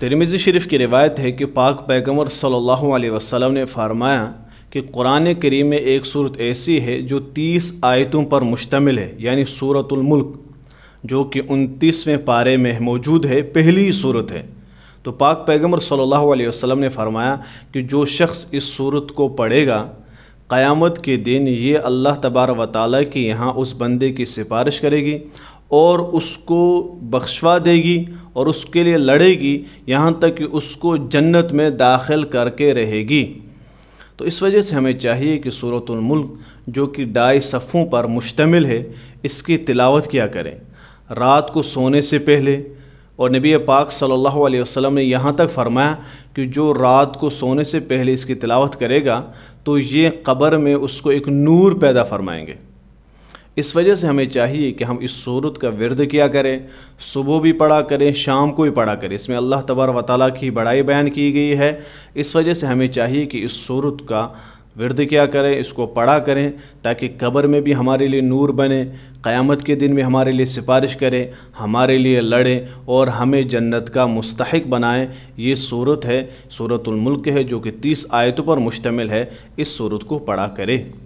Tirmidhi शरीफ की रिवायत है कि पाक पैगम्बर सल्लल्लाहु अलैहि वसल्लम ने फरमाया कि कुरान करीम में एक सूरत ऐसी है जो तीस आयतों पर मुश्तमिल है यानी मुल्क जो कि उनतीसवें पारे में मौजूद है पहली सूरत है तो पाक पैगम्बर सल्लल्लाहु अलैहि वसल्लम ने फरमाया कि जो शख्स इस सूरत को पढ़ेगा क़यामत के दिन ये अल्लाह तबार व के यहाँ उस बंदे की सिफारिश करेगी और उसको बख्शवा देगी और उसके लिए लड़ेगी यहाँ तक कि उसको जन्नत में दाखिल करके रहेगी तो इस वजह से हमें चाहिए कि मुल्क जो कि डाई सफ़ों पर मुश्तमिल है इसकी तिलावत किया करें रात को सोने से पहले और नबी पाक सल्लल्लाहु अलैहि वसल्लम ने यहाँ तक फरमाया कि जो रात को सोने से पहले इसकी तिलावत करेगा तो ये कब्र में उसको एक नूर पैदा फरमाएंगे इस वजह से हमें चाहिए कि हम इस सूरत का विरद किया करें सुबह भी पढ़ा करें शाम को भी पढ़ा करें इसमें अल्लाह तबार व ताली की बड़ाई बयान की गई है इस वजह से हमें चाहिए कि इस सूरत का विरद क्या करें इसको पढ़ा करें ताकि कब्र में भी हमारे लिए नूर बने क़यामत के दिन में हमारे लिए सिफारिश करें हमारे लिए लड़ें और हमें जन्नत का मुस्तक बनाएं ये सूरत है सूरतुलमुल्क है जो कि तीस आयतों पर मुश्तमिल है इस सूरत को पढ़ा करें